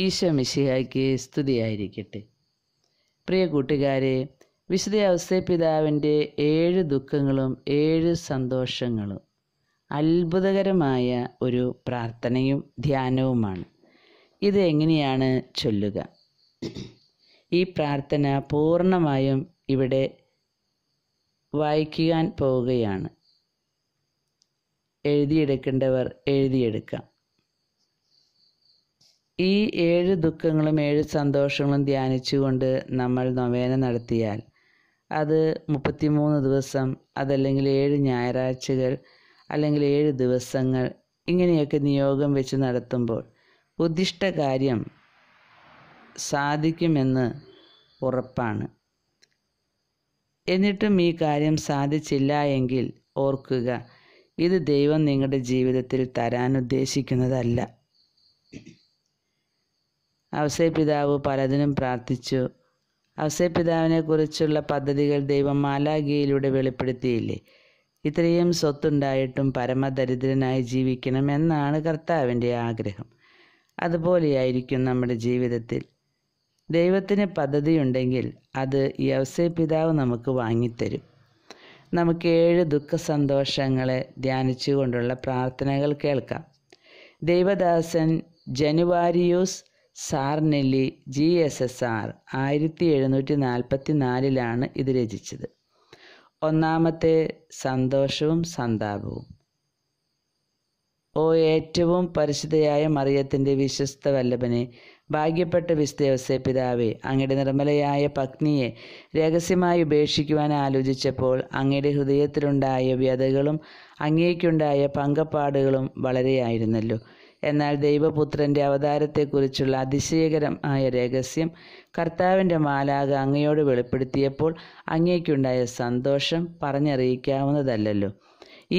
ഈശോ മിശിഹായ്ക്ക് സ്തുതിയായിരിക്കട്ടെ പ്രിയ കൂട്ടുകാരെ വിശുദ്ധ അവസ്ഥ പിതാവിൻ്റെ ഏഴ് ദുഃഖങ്ങളും ഏഴ് സന്തോഷങ്ങളും അത്ഭുതകരമായ ഒരു പ്രാർത്ഥനയും ധ്യാനവുമാണ് ഇത് എങ്ങനെയാണ് ചൊല്ലുക ഈ പ്രാർത്ഥന പൂർണ്ണമായും ഇവിടെ വായിക്കാൻ പോവുകയാണ് എഴുതിയെടുക്കേണ്ടവർ എഴുതിയെടുക്കാം ഈ ഏഴ് ദുഃഖങ്ങളും ഏഴ് സന്തോഷങ്ങളും ധ്യാനിച്ചുകൊണ്ട് നമ്മൾ നൊവേന നടത്തിയാൽ അത് മുപ്പത്തിമൂന്ന് ദിവസം അതല്ലെങ്കിൽ ഏഴ് ഞായറാഴ്ചകൾ അല്ലെങ്കിൽ ഏഴ് ദിവസങ്ങൾ ഇങ്ങനെയൊക്കെ നിയോഗം വെച്ച് നടത്തുമ്പോൾ ഉദ്ദിഷ്ട കാര്യം സാധിക്കുമെന്ന് ഉറപ്പാണ് എന്നിട്ടും ഈ കാര്യം സാധിച്ചില്ല എങ്കിൽ ഓർക്കുക ഇത് ദൈവം നിങ്ങളുടെ ജീവിതത്തിൽ തരാൻ ഉദ്ദേശിക്കുന്നതല്ല പിതാവ് പലതിനും പ്രാർത്ഥിച്ചു കുറിച്ചുള്ള പദ്ധതികൾ ദൈവം മാലാഗിയിലൂടെ വെളിപ്പെടുത്തിയില്ലേ ഇത്രയും സ്വത്തുണ്ടായിട്ടും പരമദരിദ്രനായി ജീവിക്കണം എന്നാണ് കർത്താവിൻ്റെ ആഗ്രഹം അതുപോലെയായിരിക്കും നമ്മുടെ ജീവിതത്തിൽ ദൈവത്തിന് പദ്ധതിയുണ്ടെങ്കിൽ അത് ഈ പിതാവ് നമുക്ക് വാങ്ങിത്തരും നമുക്ക് ഏഴ് ദുഃഖ സന്തോഷങ്ങളെ ധ്യാനിച്ചുകൊണ്ടുള്ള പ്രാർത്ഥനകൾ കേൾക്കാം ദൈവദാസൻ Januarius Sarnelli G S S R ആയിരത്തി എഴുന്നൂറ്റി നാൽപ്പത്തി നാലിലാണ് ഇത് രചിച്ചത് ഒന്നാമത്തെ സന്തോഷവും സന്താപവും ഓ ഏറ്റവും പരിശുദ്ധയായ മറിയത്തിൻ്റെ വിശ്വസ്ത വല്ലഭനെ ഭാഗ്യപ്പെട്ട വിസ്തേവസെ പിതാവെ അങ്ങയുടെ നിർമ്മലയായ പത്നിയെ രഹസ്യമായി ഉപേക്ഷിക്കുവാൻ ആലോചിച്ചപ്പോൾ അങ്ങയുടെ ഹൃദയത്തിലുണ്ടായ വ്യതകളും അങ്ങേക്കുണ്ടായ പങ്കപ്പാടുകളും വളരെയായിരുന്നല്ലോ എന്നാൽ ദൈവപുത്രൻ്റെ അവതാരത്തെക്കുറിച്ചുള്ള അതിശയകരമായ രഹസ്യം കർത്താവിൻ്റെ മാലാക അങ്ങയോട് വെളിപ്പെടുത്തിയപ്പോൾ അങ്ങേക്കുണ്ടായ സന്തോഷം പറഞ്ഞറിയിക്കാവുന്നതല്ലോ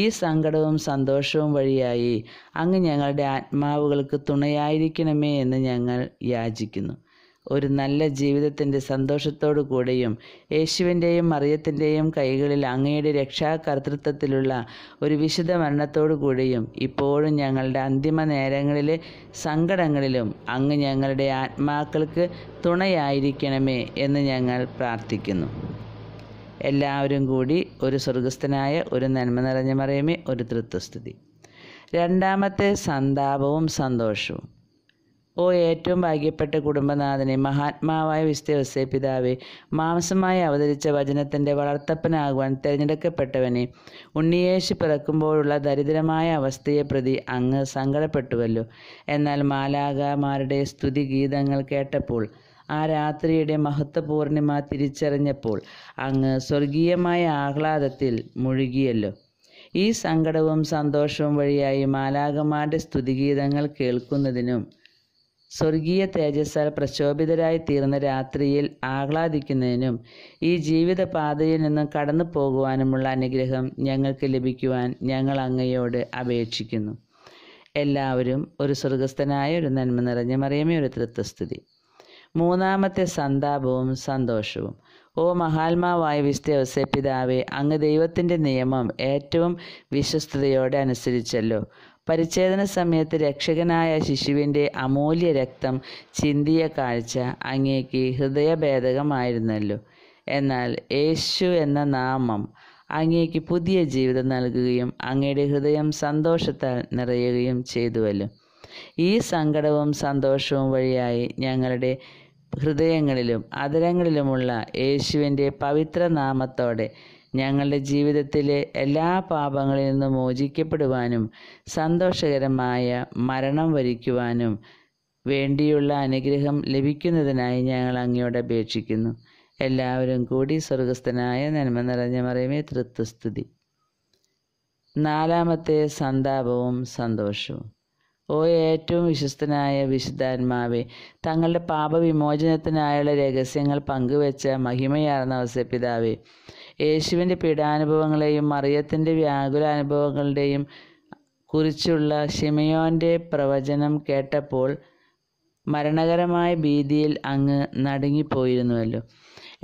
ഈ സങ്കടവും സന്തോഷവും വഴിയായി അങ്ങ് ഞങ്ങളുടെ ആത്മാവുകൾക്ക് തുണയായിരിക്കണമേ എന്ന് ഞങ്ങൾ യാചിക്കുന്നു ഒരു നല്ല ജീവിതത്തിൻ്റെ സന്തോഷത്തോടു കൂടെയും യേശുവിൻ്റെയും മറിയത്തിൻ്റെയും കൈകളിൽ അങ്ങയുടെ രക്ഷാകർത്തൃത്വത്തിലുള്ള ഒരു വിശുദ്ധ മരണത്തോടു കൂടെയും ഇപ്പോഴും ഞങ്ങളുടെ അന്തിമ നേരങ്ങളിലെ സങ്കടങ്ങളിലും അങ്ങ് ഞങ്ങളുടെ ആത്മാക്കൾക്ക് തുണയായിരിക്കണമേ എന്ന് ഞങ്ങൾ പ്രാർത്ഥിക്കുന്നു എല്ലാവരും കൂടി ഒരു സ്വർഗസ്ഥനായ ഒരു നന്മ നിറഞ്ഞ മറിയമേ ഒരു തൃത്വസ്ഥിതി രണ്ടാമത്തെ സന്താപവും സന്തോഷവും ഓ ഏറ്റവും ഭാഗ്യപ്പെട്ട കുടുംബനാഥനെ മഹാത്മാവായ വിസ്തവസെ പിതാവെ മാംസമായി അവതരിച്ച വചനത്തിൻ്റെ വളർത്തപ്പനാകുവാൻ തിരഞ്ഞെടുക്കപ്പെട്ടവനെ ഉണ്ണിയേശു പിറക്കുമ്പോഴുള്ള ദരിദ്രമായ അവസ്ഥയെ പ്രതി അങ്ങ് സങ്കടപ്പെട്ടുവല്ലോ എന്നാൽ മാലാകാമാരുടെ സ്തുതി ഗീതങ്ങൾ കേട്ടപ്പോൾ ആ രാത്രിയുടെ മഹത്വപൂർണിമ തിരിച്ചറിഞ്ഞപ്പോൾ അങ്ങ് സ്വർഗീയമായ ആഹ്ലാദത്തിൽ മുഴുകിയല്ലോ ഈ സങ്കടവും സന്തോഷവും വഴിയായി മാലാകമാരുടെ സ്തുതിഗീതങ്ങൾ കേൾക്കുന്നതിനും സ്വർഗീയ തേജസ്സാൽ പ്രശോഭിതരായി തീർന്ന രാത്രിയിൽ ആഹ്ലാദിക്കുന്നതിനും ഈ ജീവിതപാതയിൽ നിന്നും കടന്നു പോകുവാനുമുള്ള അനുഗ്രഹം ഞങ്ങൾക്ക് ലഭിക്കുവാൻ ഞങ്ങൾ അങ്ങയോട് അപേക്ഷിക്കുന്നു എല്ലാവരും ഒരു സ്വർഗസ്ഥനായ ഒരു നന്മ നിറഞ്ഞ മറിയമേ ഒരു തൃത്വസ്ഥിതി മൂന്നാമത്തെ സന്താപവും സന്തോഷവും ഓ മഹാത്മാവായ വിസ്തവസെ പിതാവേ അങ്ങ് ദൈവത്തിൻ്റെ നിയമം ഏറ്റവും വിശ്വസ്തയോടെ അനുസരിച്ചല്ലോ പരിച്ഛേദന സമയത്ത് രക്ഷകനായ ശിശുവിൻ്റെ അമൂല്യ രക്തം ചിന്തിയ കാഴ്ച അങ്ങേക്ക് ഹൃദയഭേദകമായിരുന്നല്ലോ എന്നാൽ യേശു എന്ന നാമം അങ്ങേക്ക് പുതിയ ജീവിതം നൽകുകയും അങ്ങയുടെ ഹൃദയം സന്തോഷത്താൽ നിറയുകയും ചെയ്തുവല്ലോ ഈ സങ്കടവും സന്തോഷവും വഴിയായി ഞങ്ങളുടെ ഹൃദയങ്ങളിലും അതിരങ്ങളിലുമുള്ള യേശുവിൻ്റെ പവിത്ര നാമത്തോടെ ഞങ്ങളുടെ ജീവിതത്തിലെ എല്ലാ പാപങ്ങളിൽ നിന്നും മോചിക്കപ്പെടുവാനും സന്തോഷകരമായ മരണം വരിക്കുവാനും വേണ്ടിയുള്ള അനുഗ്രഹം ലഭിക്കുന്നതിനായി ഞങ്ങൾ അങ്ങയോട് അപേക്ഷിക്കുന്നു എല്ലാവരും കൂടി സ്വർഗസ്ഥനായ നന്മ നിറഞ്ഞ മറിയമേ തൃത്വസ്തുതി നാലാമത്തെ സന്താപവും സന്തോഷവും ഓ ഏറ്റവും വിശ്വസ്തനായ വിശുദ്ധാത്മാവെ തങ്ങളുടെ പാപവിമോചനത്തിനായുള്ള രഹസ്യങ്ങൾ പങ്കുവെച്ച മഹിമയാർന്ന പിതാവേ യേശുവിൻ്റെ പീഡാനുഭവങ്ങളെയും മറിയത്തിൻ്റെ വ്യാകുല അനുഭവങ്ങളുടെയും കുറിച്ചുള്ള ഷിമയോൻ്റെ പ്രവചനം കേട്ടപ്പോൾ മരണകരമായ ഭീതിയിൽ അങ്ങ് നടുങ്ങിപ്പോയിരുന്നുവല്ലോ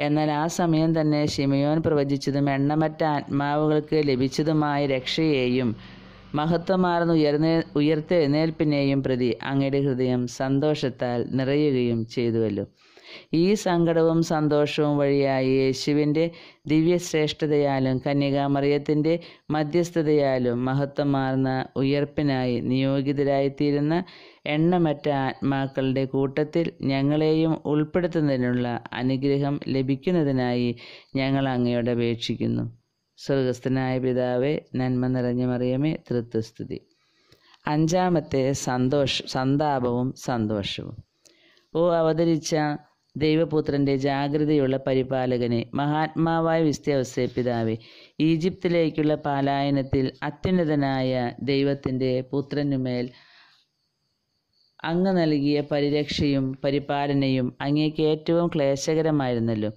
എന്നാൽ ആ സമയം തന്നെ ഷിമയോൻ പ്രവചിച്ചതും എണ്ണമറ്റ ആത്മാവുകൾക്ക് ലഭിച്ചതുമായ രക്ഷയെയും മഹത്വമാർന്ന ഉയർന്നേ ഉയർത്തെഴുന്നേൽപ്പിനെയും പ്രതി അങ്ങയുടെ ഹൃദയം സന്തോഷത്താൽ നിറയുകയും ചെയ്തുവല്ലോ ഈ സങ്കടവും സന്തോഷവും വഴിയായി യേശുവിൻ്റെ ദിവ്യശ്രേഷ്ഠതയാലും കന്യകാമറിയത്തിൻ്റെ മധ്യസ്ഥതയാലും മഹത്വമാർന്ന ഉയർപ്പിനായി നിയോഗിതരായിത്തീരുന്ന എണ്ണമറ്റ ആത്മാക്കളുടെ കൂട്ടത്തിൽ ഞങ്ങളെയും ഉൾപ്പെടുത്തുന്നതിനുള്ള അനുഗ്രഹം ലഭിക്കുന്നതിനായി ഞങ്ങൾ അങ്ങയോട് അപേക്ഷിക്കുന്നു സ്വർഗസ്ഥനായ പിതാവെ നന്മ നിറഞ്ഞ മറിയമേ തൃത്വസ്തുതി അഞ്ചാമത്തെ സന്തോഷ സന്താപവും സന്തോഷവും ഓ അവതരിച്ച ദൈവപുത്രൻ്റെ ജാഗ്രതയുള്ള പരിപാലകനെ മഹാത്മാവായ വിസ്തവസെ പിതാവെ ഈജിപ്തിലേക്കുള്ള പാലായനത്തിൽ അത്യുന്നതനായ ദൈവത്തിൻ്റെ പുത്രനുമേൽ അങ്ങ് നൽകിയ പരിരക്ഷയും പരിപാലനയും അങ്ങേക്ക് ഏറ്റവും ക്ലേശകരമായിരുന്നല്ലോ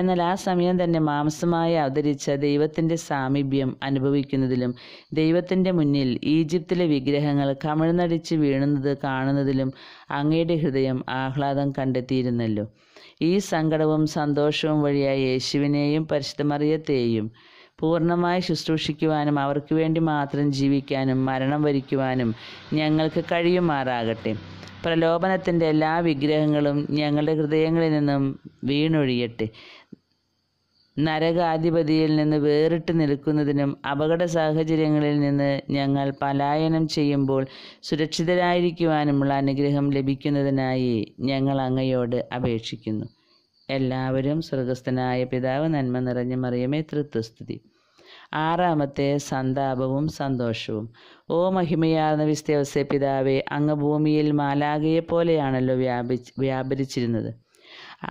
എന്നാൽ ആ സമയം തന്നെ മാംസമായി അവതരിച്ച ദൈവത്തിൻ്റെ സാമീപ്യം അനുഭവിക്കുന്നതിലും ദൈവത്തിൻ്റെ മുന്നിൽ ഈജിപ്തിലെ വിഗ്രഹങ്ങൾ കമിഴ്ന്നടിച്ച് വീണുന്നത് കാണുന്നതിലും അങ്ങയുടെ ഹൃദയം ആഹ്ലാദം കണ്ടെത്തിയിരുന്നല്ലോ ഈ സങ്കടവും സന്തോഷവും വഴിയായി യേശുവിനെയും പരിശുദ്ധമറിയത്തെയും പൂർണ്ണമായി ശുശ്രൂഷിക്കുവാനും അവർക്ക് വേണ്ടി മാത്രം ജീവിക്കാനും മരണം വരിക്കുവാനും ഞങ്ങൾക്ക് കഴിയുമാറാകട്ടെ പ്രലോഭനത്തിൻ്റെ എല്ലാ വിഗ്രഹങ്ങളും ഞങ്ങളുടെ ഹൃദയങ്ങളിൽ നിന്നും വീണൊഴിയട്ടെ നരകാധിപതിയിൽ നിന്ന് വേറിട്ട് നിൽക്കുന്നതിനും അപകട സാഹചര്യങ്ങളിൽ നിന്ന് ഞങ്ങൾ പലായനം ചെയ്യുമ്പോൾ സുരക്ഷിതരായിരിക്കുവാനുമുള്ള അനുഗ്രഹം ലഭിക്കുന്നതിനായി ഞങ്ങൾ അങ്ങയോട് അപേക്ഷിക്കുന്നു എല്ലാവരും സ്വർഗസ്ഥനായ പിതാവ് നന്മ നിറഞ്ഞ മറിയമേ തൃത്വസ്തുതി ആറാമത്തെ സന്താപവും സന്തോഷവും ഓ മഹിമയാർന്ന വിസ്തവസ പിതാവേ അങ്ങ് ഭൂമിയിൽ മാലാകയെ പോലെയാണല്ലോ വ്യാപിച്ച് വ്യാപരിച്ചിരുന്നത്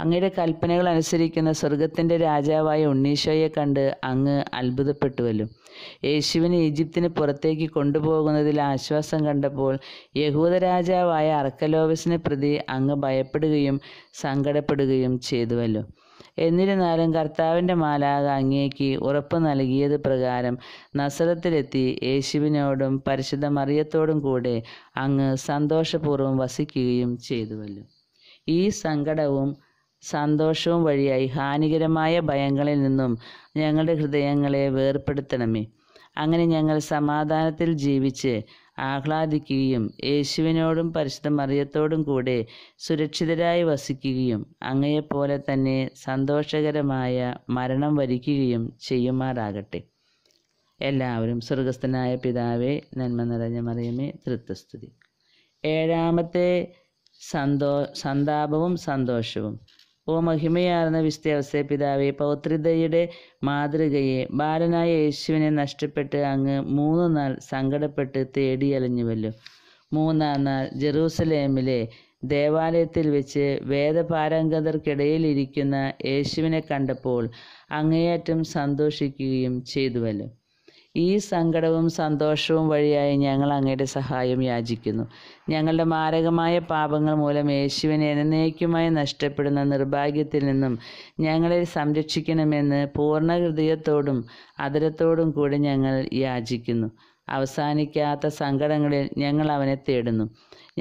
അങ്ങയുടെ കൽപ്പനകൾ അനുസരിക്കുന്ന സ്വർഗത്തിൻ്റെ രാജാവായ ഉണ്ണീശോയെ കണ്ട് അങ്ങ് അത്ഭുതപ്പെട്ടുവല്ലോ യേശുവിനെ ഈജിപ്തിന് പുറത്തേക്ക് കൊണ്ടുപോകുന്നതിൽ ആശ്വാസം കണ്ടപ്പോൾ യഹൂദ രാജാവായ അർക്കലോവസിനെ പ്രതി അങ്ങ് ഭയപ്പെടുകയും സങ്കടപ്പെടുകയും ചെയ്തുവല്ലോ എന്നിരുന്നാലും കർത്താവിൻ്റെ മാലാക അങ്ങേക്ക് ഉറപ്പ് നൽകിയത് പ്രകാരം നസറത്തിലെത്തി യേശുവിനോടും പരിശുദ്ധ മറിയത്തോടും കൂടെ അങ്ങ് സന്തോഷപൂർവ്വം വസിക്കുകയും ചെയ്തുവല്ലോ ഈ സങ്കടവും സന്തോഷവും വഴിയായി ഹാനികരമായ ഭയങ്ങളിൽ നിന്നും ഞങ്ങളുടെ ഹൃദയങ്ങളെ വേർപ്പെടുത്തണമേ അങ്ങനെ ഞങ്ങൾ സമാധാനത്തിൽ ജീവിച്ച് ആഹ്ലാദിക്കുകയും യേശുവിനോടും പരിശുദ്ധ മറിയത്തോടും കൂടെ സുരക്ഷിതരായി വസിക്കുകയും അങ്ങയെപ്പോലെ തന്നെ സന്തോഷകരമായ മരണം വരിക്കുകയും ചെയ്യുമാറാകട്ടെ എല്ലാവരും സ്വർഗസ്ഥനായ പിതാവെ നന്മ നിറഞ്ഞ മറിയമേ തൃത്വസ്തുതി ഏഴാമത്തെ സന്തോ സന്താപവും സന്തോഷവും ഓ മഹിമയാർന്ന വിശ്വവസെ പിതാവെ പൗത്രിതയുടെ മാതൃകയെ ബാലനായ യേശുവിനെ നഷ്ടപ്പെട്ട് അങ്ങ് മൂന്ന് നാൾ സങ്കടപ്പെട്ട് തേടി അലഞ്ഞുവല്ലോ മൂന്നാം നാൾ ജെറൂസലേമിലെ ദേവാലയത്തിൽ വെച്ച് വേദപാരംഗതർക്കിടയിലിരിക്കുന്ന യേശുവിനെ കണ്ടപ്പോൾ അങ്ങേയറ്റം സന്തോഷിക്കുകയും ചെയ്തുവല്ലോ ഈ സങ്കടവും സന്തോഷവും വഴിയായി ഞങ്ങൾ അങ്ങയുടെ സഹായം യാചിക്കുന്നു ഞങ്ങളുടെ മാരകമായ പാപങ്ങൾ മൂലം യേശുവിനെ എന്നേക്കുമായി നഷ്ടപ്പെടുന്ന നിർഭാഗ്യത്തിൽ നിന്നും ഞങ്ങളെ സംരക്ഷിക്കണമെന്ന് പൂർണ്ണ ഹൃദയത്തോടും അതിരത്തോടും കൂടി ഞങ്ങൾ യാചിക്കുന്നു അവസാനിക്കാത്ത സങ്കടങ്ങളിൽ ഞങ്ങൾ അവനെ തേടുന്നു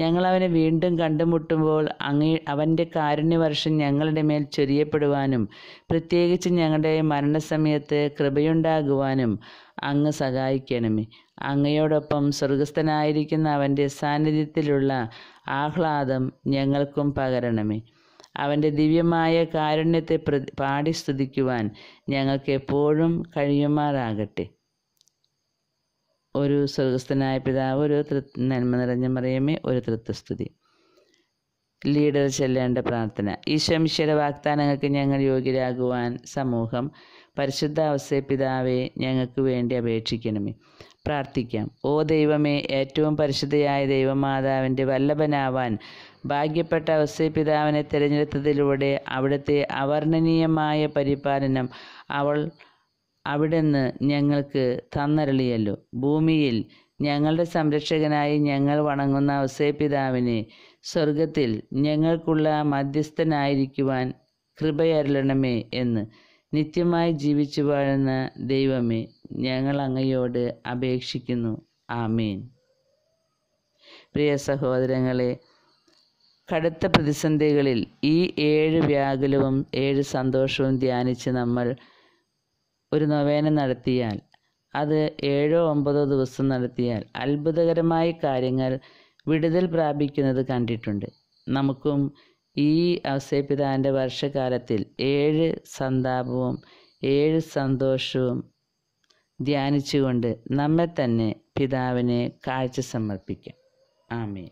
ഞങ്ങൾ അവനെ വീണ്ടും കണ്ടുമുട്ടുമ്പോൾ അങ്ങേ അവൻ്റെ കാരുണ്യവർഷം ഞങ്ങളുടെ മേൽ ചൊരിയപ്പെടുവാനും പ്രത്യേകിച്ച് ഞങ്ങളുടെ മരണസമയത്ത് കൃപയുണ്ടാകുവാനും അങ്ങ് സഹായിക്കണമേ അങ്ങയോടൊപ്പം സ്വർഗസ്ഥനായിരിക്കുന്ന അവൻ്റെ സാന്നിധ്യത്തിലുള്ള ആഹ്ലാദം ഞങ്ങൾക്കും പകരണമേ അവൻ്റെ ദിവ്യമായ കാരുണ്യത്തെ പ്ര പാടി സ്തുതിക്കുവാൻ ഞങ്ങൾക്ക് എപ്പോഴും കഴിയുമാറാകട്ടെ ഒരു സ്വർഗസ്ഥനായ പിതാവ് ഒരു തൃ നന്മ നിറഞ്ഞ മറിയമേ ഒരു തൃത്വസ്തുതി ലീഡർ ചെല്ലേണ്ട പ്രാർത്ഥന ഈശ്വമിഷയുടെ വാഗ്ദാനങ്ങൾക്ക് ഞങ്ങൾ യോഗ്യരാകുവാൻ സമൂഹം പരിശുദ്ധ അവസ്ഥയെ പിതാവെ ഞങ്ങൾക്ക് വേണ്ടി അപേക്ഷിക്കണമേ പ്രാർത്ഥിക്കാം ഓ ദൈവമേ ഏറ്റവും പരിശുദ്ധയായ ദൈവമാതാവിൻ്റെ വല്ലഭനാവാൻ ഭാഗ്യപ്പെട്ട അവസ്ഥ പിതാവിനെ തിരഞ്ഞെടുത്തതിലൂടെ അവിടുത്തെ അവർണനീയമായ പരിപാലനം അവൾ അവിടുന്ന് ഞങ്ങൾക്ക് തന്നരളിയല്ലോ ഭൂമിയിൽ ഞങ്ങളുടെ സംരക്ഷകനായി ഞങ്ങൾ വണങ്ങുന്ന അവസ്ഥ പിതാവിനെ സ്വർഗത്തിൽ ഞങ്ങൾക്കുള്ള മധ്യസ്ഥനായിരിക്കുവാൻ കൃപയരളണമേ എന്ന് നിത്യമായി ജീവിച്ചു വാഴുന്ന ദൈവമേ ഞങ്ങൾ അങ്ങയോട് അപേക്ഷിക്കുന്നു ആമീൻ പ്രിയ സഹോദരങ്ങളെ കടുത്ത പ്രതിസന്ധികളിൽ ഈ ഏഴ് വ്യാകുലവും ഏഴ് സന്തോഷവും ധ്യാനിച്ച് നമ്മൾ ഒരു നൊവേന നടത്തിയാൽ അത് ഏഴോ ഒമ്പതോ ദിവസം നടത്തിയാൽ അത്ഭുതകരമായ കാര്യങ്ങൾ വിടുതൽ പ്രാപിക്കുന്നത് കണ്ടിട്ടുണ്ട് നമുക്കും ഈ അവസേപിതാൻ്റെ വർഷകാലത്തിൽ ഏഴ് സന്താപവും ഏഴ് സന്തോഷവും ധ്യാനിച്ചുകൊണ്ട് നമ്മെ തന്നെ പിതാവിനെ കാഴ്ച സമർപ്പിക്കാം ആമേ